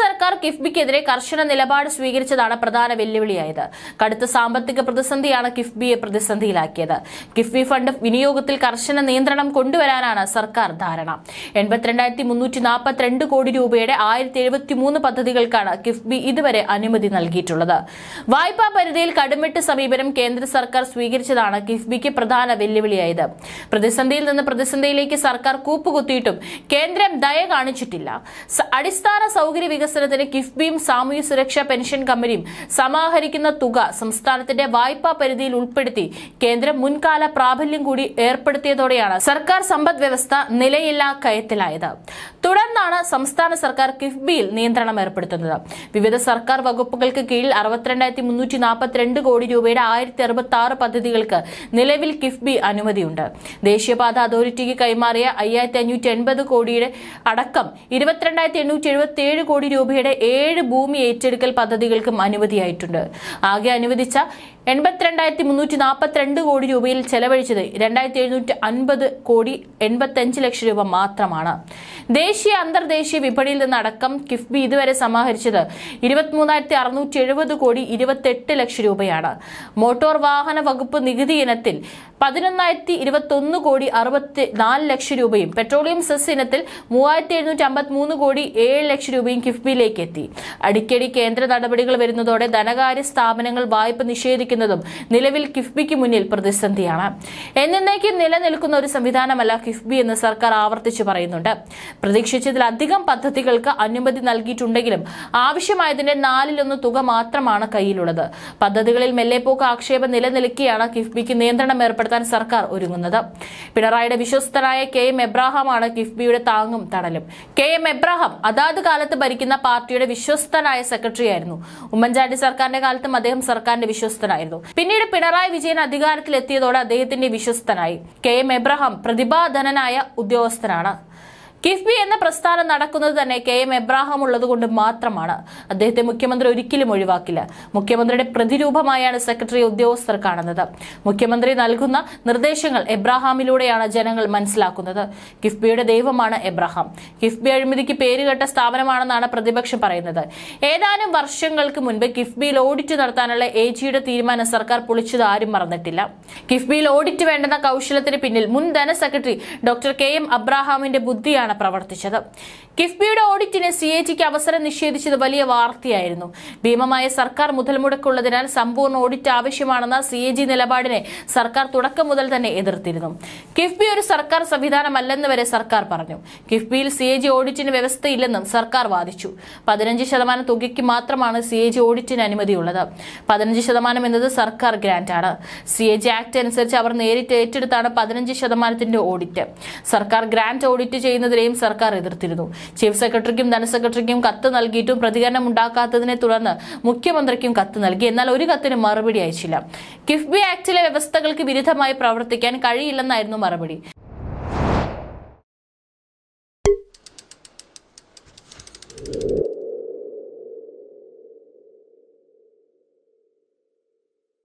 സർക്കാർ കിഫ്ബിക്കെതിരെ കർശന നിലപാട് സ്വീകരിച്ചതാണ് പ്രധാന വെല്ലുവിളിയായത് കടുത്ത സാമ്പത്തിക പ്രതിസന്ധിയാണ് കിഫ്ബിയെ പ്രതിസന്ധിയിലാക്കിയത് കിഫ്ബി ഫണ്ട് വിനിയോഗത്തിൽ കർശന നിയന്ത്രണം കൊണ്ടുവരാനാണ് സർക്കാർ ധാരണ എൺപത്തിരണ്ടായിരത്തി മുന്നൂറ്റി നാൽപ്പത്തിരണ്ട് കോടി രൂപയുടെ ആയിരത്തി എഴുപത്തിമൂന്ന് പദ്ധതികൾക്കാണ് കിഫ്ബി ഇതുവരെ അനുമതി നൽകിയിട്ടുള്ളത് വായ്പാ പരിധിയിൽ കടുമിട്ട് സമീപനം കേന്ദ്ര സർക്കാർ സ്വീകരിച്ചതാണ് കിഫ്ബിക്ക് പ്രധാന വെല്ലുവിളിയായത് പ്രതിസന്ധിയിൽ നിന്ന് പ്രതിസന്ധിയിലേക്ക് സർക്കാർ കൂപ്പുകുത്തിയിട്ടും കേന്ദ്രം ദയ കാണിച്ചിട്ടില്ല അടിസ്ഥാന സൗകര്യ വികസനത്തിന് കിഫ്ബിയും സാമൂഹ്യ സുരക്ഷാ പെൻഷൻ കമ്പനിയും സമാഹരിക്കുന്ന തുക സംസ്ഥാനത്തിന്റെ വായ്പാ പരിധിയിൽ ഉൾപ്പെടുത്തി കേന്ദ്രം മുൻകാല പ്രാബല്യം കൂടി ഏർപ്പെടുത്തിയതോടെയാണ് സർക്കാർ സമ്പദ് വ്യവസ്ഥ നിലയില്ലാ കയത്തിലായത് തുടർന്നാണ് സംസ്ഥാന സർക്കാർ കിഫ്ബിയിൽ നിയന്ത്രണം ഏർപ്പെടുത്തുന്നത് വിവിധ സർക്കാർ വകുപ്പുകൾക്ക് കീഴിൽ അറുപത്തിരണ്ടായിരത്തി മുന്നൂറ്റി നാൽപ്പത്തിരണ്ട് കോടി രൂപയുടെ ആയിരത്തി അറുപത്തി ആറ് പദ്ധതികൾക്ക് നിലവിൽ കിഫ്ബി അനുമതിയുണ്ട് ദേശീയപാത അതോറിറ്റിക്ക് കൈമാറിയ അയ്യായിരത്തി അഞ്ഞൂറ്റി എൺപത് കോടിയുടെ അടക്കം ഇരുപത്തിരണ്ടായിരത്തി എണ്ണൂറ്റി എഴുപത്തി ഏഴ് കോടി രൂപയുടെ ഏഴ് ഭൂമി ഏറ്റെടുക്കൽ പദ്ധതികൾക്കും അനുമതിയായിട്ടുണ്ട് ആകെ അനുവദിച്ച എൺപത്തിരണ്ടായിരത്തി മുന്നൂറ്റി നാൽപ്പത്തിരണ്ട് കോടി രൂപയിൽ ചെലവഴിച്ചത് രണ്ടായിരത്തി എഴുന്നൂറ്റി അൻപത് കോടി എൺപത്തഞ്ച് ലക്ഷം രൂപ മാത്രമാണ് ദേശീയ അന്തർദേശീയ വിപണിയിൽ നിന്നടക്കം കിഫ്ബി ഇതുവരെ സമാഹരിച്ചത് ഇരുപത്തിമൂന്നായിരത്തി അറുന്നൂറ്റി എഴുപത് കോടി ഇരുപത്തെട്ട് ലക്ഷം രൂപയാണ് മോട്ടോർ വാഹന വകുപ്പ് നികുതി ഇനത്തിൽ പതിനൊന്നായിരത്തി ഇരുപത്തൊന്ന് കോടി അറുപത്തി നാല് ലക്ഷം രൂപയും പെട്രോളിയം സെസ് ഇനത്തിൽ മൂവായിരത്തി എഴുന്നൂറ്റി അമ്പത്തി മൂന്ന് കോടി ഏഴ് ലക്ഷം രൂപയും കിഫ്ബിയിലേക്ക് എത്തി അടിക്കടി കേന്ദ്ര നടപടികൾ വരുന്നതോടെ ധനകാര്യ സ്ഥാപനങ്ങൾ വായ്പ നിഷേധിക്കും നിലനിൽക്കുന്നതും നിലവിൽ കിഫ്ബിക്ക് മുന്നിൽ പ്രതിസന്ധിയാണ് എന്നേക്കും നിലനിൽക്കുന്ന ഒരു സംവിധാനമല്ല കിഫ്ബി എന്ന് സർക്കാർ ആവർത്തിച്ചു പറയുന്നുണ്ട് പ്രതീക്ഷിച്ചതിലധികം പദ്ധതികൾക്ക് അനുമതി നൽകിയിട്ടുണ്ടെങ്കിലും ആവശ്യമായതിന്റെ നാലിലൊന്ന് തുക മാത്രമാണ് കയ്യിലുള്ളത് പദ്ധതികളിൽ മെല്ലെപ്പോക്ക് ആക്ഷേപം നിലനിൽക്കെയാണ് കിഫ്ബിക്ക് നിയന്ത്രണം ഏർപ്പെടുത്താൻ സർക്കാർ ഒരുങ്ങുന്നത് പിണറായിയുടെ വിശ്വസ്തനായ കെ എം എബ്രാഹാമാണ് കിഫ്ബിയുടെ താങ്ങും തണലും കെ എം എബ്രാഹാം അതാത് കാലത്ത് ഭരിക്കുന്ന പാർട്ടിയുടെ വിശ്വസ്തനായ സെക്രട്ടറിയായിരുന്നു ഉമ്മൻചാണ്ടി സർക്കാരിന്റെ കാലത്തും അദ്ദേഹം സർക്കാരിന്റെ വിശ്വസ്തനായിരുന്നു ഉണ്ടായിരുന്നു പിന്നീട് പിണറായി വിജയൻ അധികാരത്തിലെത്തിയതോടെ അദ്ദേഹത്തിന്റെ വിശ്വസ്തനായി കെ എം എബ്രഹാം പ്രതിഭാധനനായ ഉദ്യോഗസ്ഥനാണ് കിഫ്ബി എന്ന പ്രസ്ഥാനം നടക്കുന്നത് തന്നെ കെ എം എബ്രാഹാം ഉള്ളതുകൊണ്ട് മാത്രമാണ് അദ്ദേഹത്തെ മുഖ്യമന്ത്രി ഒരിക്കലും ഒഴിവാക്കില്ല മുഖ്യമന്ത്രിയുടെ പ്രതിരൂപമായാണ് സെക്രട്ടറി ഉദ്യോഗസ്ഥർ കാണുന്നത് മുഖ്യമന്ത്രി നൽകുന്ന നിർദ്ദേശങ്ങൾ എബ്രാഹാമിലൂടെയാണ് ജനങ്ങൾ മനസ്സിലാക്കുന്നത് കിഫ്ബിയുടെ ദൈവമാണ് എബ്രഹാം കിഫ്ബി അഴിമതിക്ക് പേരുകെട്ട സ്ഥാപനമാണെന്നാണ് പ്രതിപക്ഷം പറയുന്നത് ഏതാനും വർഷങ്ങൾക്ക് മുൻപ് കിഫ്ബിയിൽ ഓഡിറ്റ് നടത്താനുള്ള എ ജിയുടെ തീരുമാനം സർക്കാർ പൊളിച്ചത് ആരും മറന്നിട്ടില്ല കിഫ്ബിയിൽ ഓഡിറ്റ് വേണ്ടെന്ന കൗശലത്തിന് പിന്നിൽ മുൻ ധനസെക്രട്ടറി ഡോക്ടർ കെ എം അബ്രാഹാമിന്റെ ബുദ്ധിയാണ് തന്നെയാണ് പ്രവർത്തിച്ചത് കിഫ്ബിയുടെ ഓഡിറ്റിന് സി എ ജിക്ക് അവസരം നിഷേധിച്ചത് വലിയ വാർത്തയായിരുന്നു ഭീമമായ സർക്കാർ മുതൽ മുടക്കുള്ളതിനാൽ സമ്പൂർണ്ണ ഓഡിറ്റ് ആവശ്യമാണെന്ന സി എ ജി നിലപാടിനെ സർക്കാർ തുടക്കം മുതൽ തന്നെ എതിർത്തിരുന്നു കിഫ്ബി ഒരു സർക്കാർ സംവിധാനമല്ലെന്ന് വരെ സർക്കാർ പറഞ്ഞു കിഫ്ബിയിൽ സി എ ജി ഓഡിറ്റിന് വ്യവസ്ഥയില്ലെന്നും സർക്കാർ വാദിച്ചു പതിനഞ്ച് ശതമാനം തുകയ്ക്ക് മാത്രമാണ് സി എ ജി ഓഡിറ്റിന് അനുമതിയുള്ളത് പതിനഞ്ച് ശതമാനം എന്നത് സർക്കാർ ഗ്രാന്റാണ് സി എ ജി ആക്ട് അനുസരിച്ച് അവർ നേരിട്ട് ഏറ്റെടുത്താണ് പതിനഞ്ച് ശതമാനത്തിന്റെ ഓഡിറ്റ് സർക്കാർ ഗ്രാന്റ് ഓഡിറ്റ് ചെയ്യുന്നതിൽ നടപടികളെയും സർക്കാർ എതിർത്തിരുന്നു ചീഫ് സെക്രട്ടറിക്കും ധനസെക്രട്ടറിക്കും കത്ത് നൽകിയിട്ടും പ്രതികരണം ഉണ്ടാക്കാത്തതിനെ തുടർന്ന് മുഖ്യമന്ത്രിക്കും കത്ത് നൽകി എന്നാൽ ഒരു കത്തിന് മറുപടി അയച്ചില്ല കിഫ്ബി ആക്ടിലെ വ്യവസ്ഥകൾക്ക് വിരുദ്ധമായി പ്രവർത്തിക്കാൻ കഴിയില്ലെന്നായിരുന്നു മറുപടി